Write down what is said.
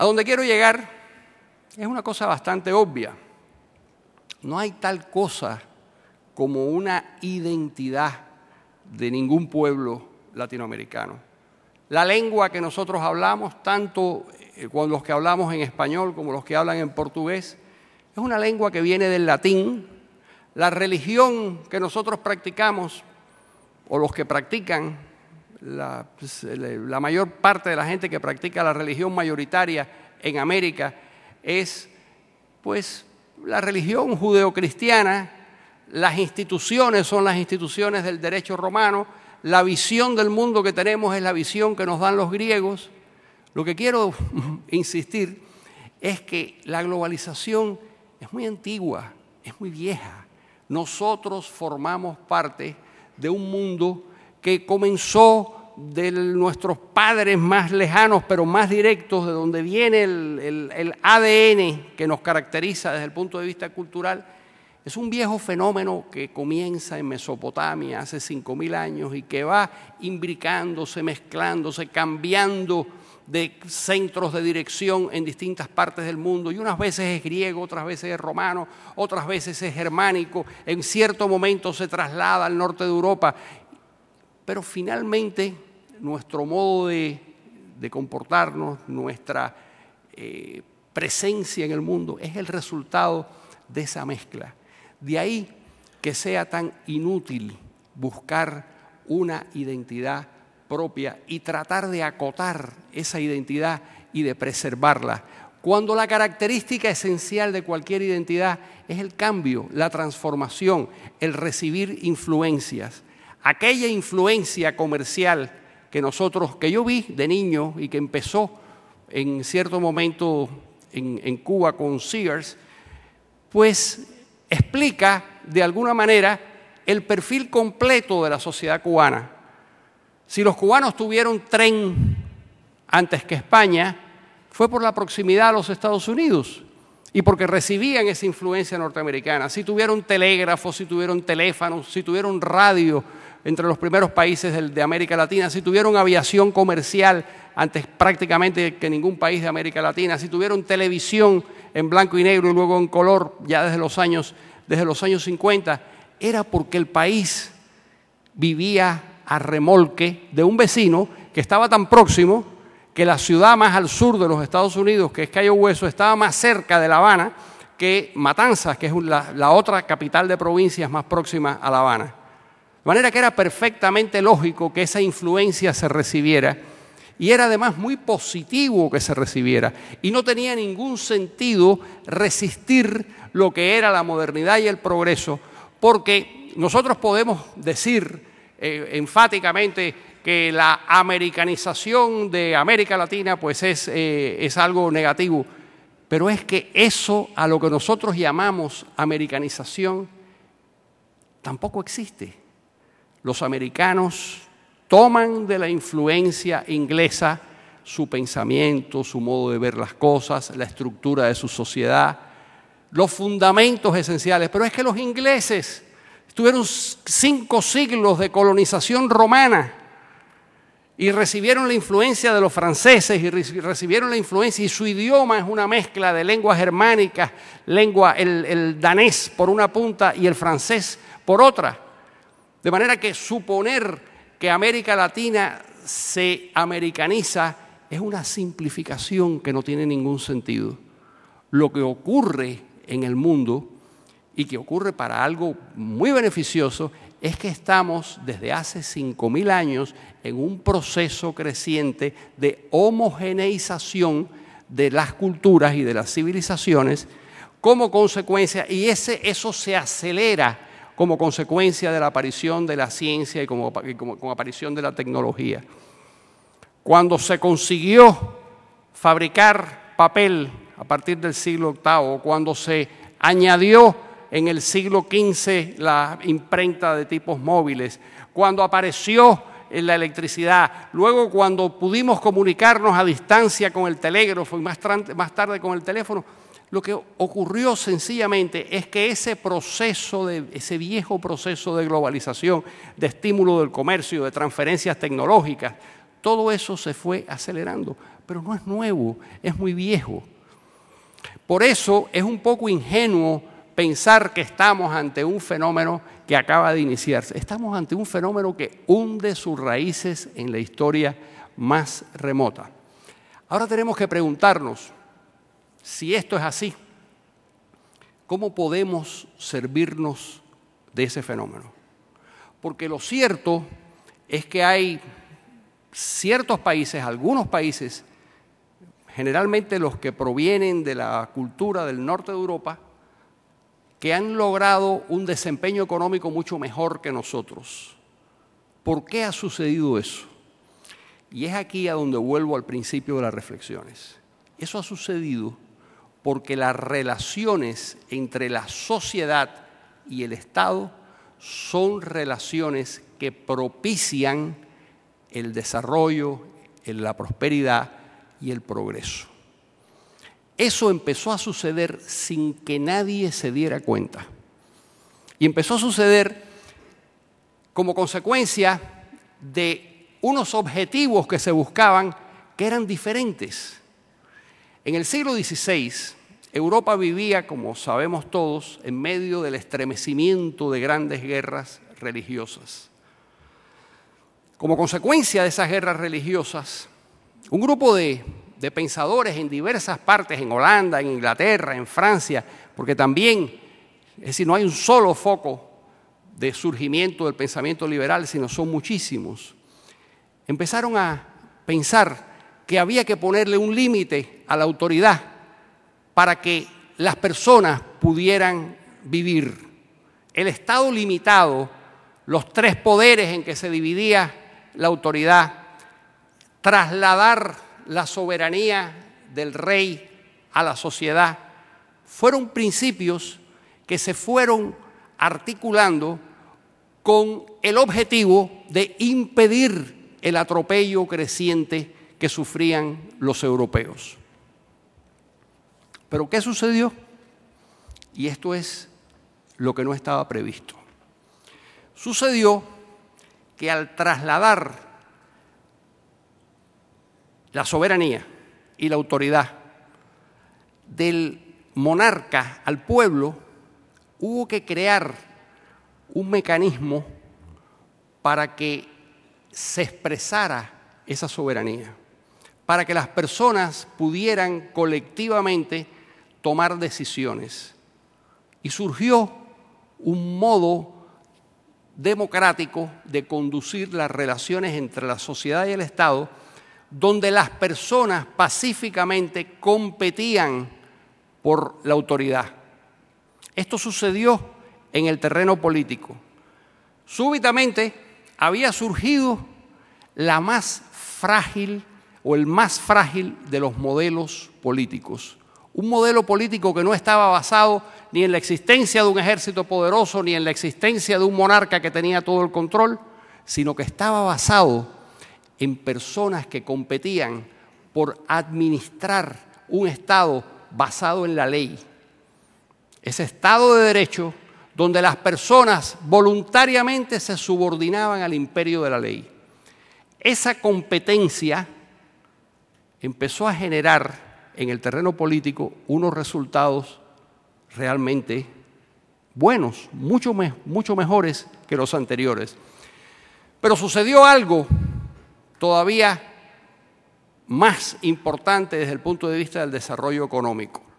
A donde quiero llegar es una cosa bastante obvia. No hay tal cosa como una identidad de ningún pueblo latinoamericano. La lengua que nosotros hablamos, tanto eh, los que hablamos en español como los que hablan en portugués, es una lengua que viene del latín. La religión que nosotros practicamos o los que practican pues, la, mayor parte de la gente que practica la religión mayoritaria en América es pues la religión judeocristiana, las instituciones son las instituciones del derecho romano, la visión del mundo que tenemos es la visión que nos dan los griegos. Lo que quiero insistir es que la globalización es muy antigua, es muy vieja. Nosotros formamos parte de un mundo que comenzó de nuestros padres más lejanos, pero más directos, de donde viene el, ADN que nos caracteriza desde el punto de vista cultural, es un viejo fenómeno que comienza en Mesopotamia hace 5.000 años y que va imbricándose, mezclándose, cambiando de centros de dirección en distintas partes del mundo, y unas veces es griego, otras veces es romano, otras veces es germánico, en cierto momento se traslada al norte de Europa pero finalmente nuestro modo de, comportarnos, nuestra eh, presencia en el mundo es el resultado de esa mezcla. De ahí que sea tan inútil buscar una identidad propia y tratar de acotar esa identidad y de preservarla, cuando la característica esencial de cualquier identidad es el cambio, la transformación, el recibir influencias aquella influencia comercial que nosotros, que yo vi de niño y que empezó en cierto momento en, Cuba con Sears, pues explica de alguna manera el perfil completo de la sociedad cubana. Si los cubanos tuvieron tren antes que España, fue por la proximidad a los Estados Unidos y porque recibían esa influencia norteamericana. Si tuvieron telégrafos, si tuvieron teléfonos, si tuvieron radio, entre los primeros países de, América Latina, si tuvieron aviación comercial antes prácticamente que ningún país de América Latina, si tuvieron televisión en blanco y negro y luego en color ya desde los años, desde los años 50, era porque el país vivía a remolque de un vecino que estaba tan próximo que la ciudad más al sur de los Estados Unidos, que es Cayo Hueso, estaba más cerca de La Habana que Matanzas, que es la otra capital de provincias más próxima a La Habana. De manera que era perfectamente lógico que esa influencia se recibiera y era además muy positivo que se recibiera y no tenía ningún sentido resistir lo que era la modernidad y el progreso porque nosotros podemos decir eh, enfáticamente que la americanización de América Latina pues es, eh, es algo negativo, pero es que eso a lo que nosotros llamamos americanización tampoco existe los americanos toman de la influencia inglesa su pensamiento, su modo de ver las cosas, la estructura de su sociedad, los fundamentos esenciales. Pero es que los ingleses tuvieron cinco siglos de colonización romana y recibieron la influencia de los franceses y recibieron la influencia y su idioma es una mezcla de lenguas germánicas, lengua el, el danés por una punta y el francés por otra. De manera que suponer que América Latina se americaniza es una simplificación que no tiene ningún sentido. Lo que ocurre en el mundo y que ocurre para algo muy beneficioso es que estamos desde hace 5.000 años en un proceso creciente de homogeneización de las culturas y de las civilizaciones como consecuencia, y ese, eso se acelera como consecuencia de la aparición de la ciencia y como, aparición de la tecnología. Cuando se consiguió fabricar papel a partir del siglo VIII, cuando se añadió en el siglo XV la imprenta de tipos móviles, cuando apareció la electricidad, luego cuando pudimos comunicarnos a distancia con el telégrafo y más tarde con el teléfono, lo que ocurrió sencillamente es que ese proceso, ese viejo proceso de globalización, de estímulo del comercio, de transferencias tecnológicas, todo eso se fue acelerando, pero no es nuevo, es muy viejo. Por eso es un poco ingenuo pensar que estamos ante un fenómeno que acaba de iniciarse. Estamos ante un fenómeno que hunde sus raíces en la historia más remota. Ahora tenemos que preguntarnos, si esto es así, ¿cómo podemos servirnos de ese fenómeno? Porque lo cierto es que hay ciertos países, algunos países, generalmente los que provienen de la cultura del norte de Europa, que han logrado un desempeño económico mucho mejor que nosotros. ¿Por qué ha sucedido eso? Y es aquí a donde vuelvo al principio de las reflexiones. Eso ha sucedido porque las relaciones entre la sociedad y el Estado son relaciones que propician el desarrollo, la prosperidad y el progreso. Eso empezó a suceder sin que nadie se diera cuenta. Y empezó a suceder como consecuencia de unos objetivos que se buscaban que eran diferentes. En el siglo XVI, Europa vivía, como sabemos todos, en medio del estremecimiento de grandes guerras religiosas. Como consecuencia de esas guerras religiosas, un grupo de, pensadores en diversas partes, en Holanda, en Inglaterra, en Francia, porque también, es decir, no hay un solo foco de surgimiento del pensamiento liberal, sino son muchísimos, empezaron a pensar que había que ponerle un límite a la autoridad para que las personas pudieran vivir. El Estado limitado, los tres poderes en que se dividía la autoridad, trasladar la soberanía del rey a la sociedad, fueron principios que se fueron articulando con el objetivo de impedir el atropello creciente que sufrían los europeos. Pero ¿qué sucedió? Y esto es lo que no estaba previsto. Sucedió que al trasladar la soberanía y la autoridad del monarca al pueblo, hubo que crear un mecanismo para que se expresara esa soberanía para que las personas pudieran colectivamente tomar decisiones. Y surgió un modo democrático de conducir las relaciones entre la sociedad y el Estado, donde las personas pacíficamente competían por la autoridad. Esto sucedió en el terreno político. Súbitamente había surgido la más frágil o el más frágil de los modelos políticos. Un modelo político que no estaba basado ni en la existencia de un ejército poderoso, ni en la existencia de un monarca que tenía todo el control, sino que estaba basado en personas que competían por administrar un Estado basado en la ley. Ese Estado de Derecho donde las personas voluntariamente se subordinaban al imperio de la ley. Esa competencia empezó a generar en el terreno político unos resultados realmente buenos, mucho, mucho mejores que los anteriores. Pero sucedió algo todavía más importante desde el punto de vista del desarrollo económico.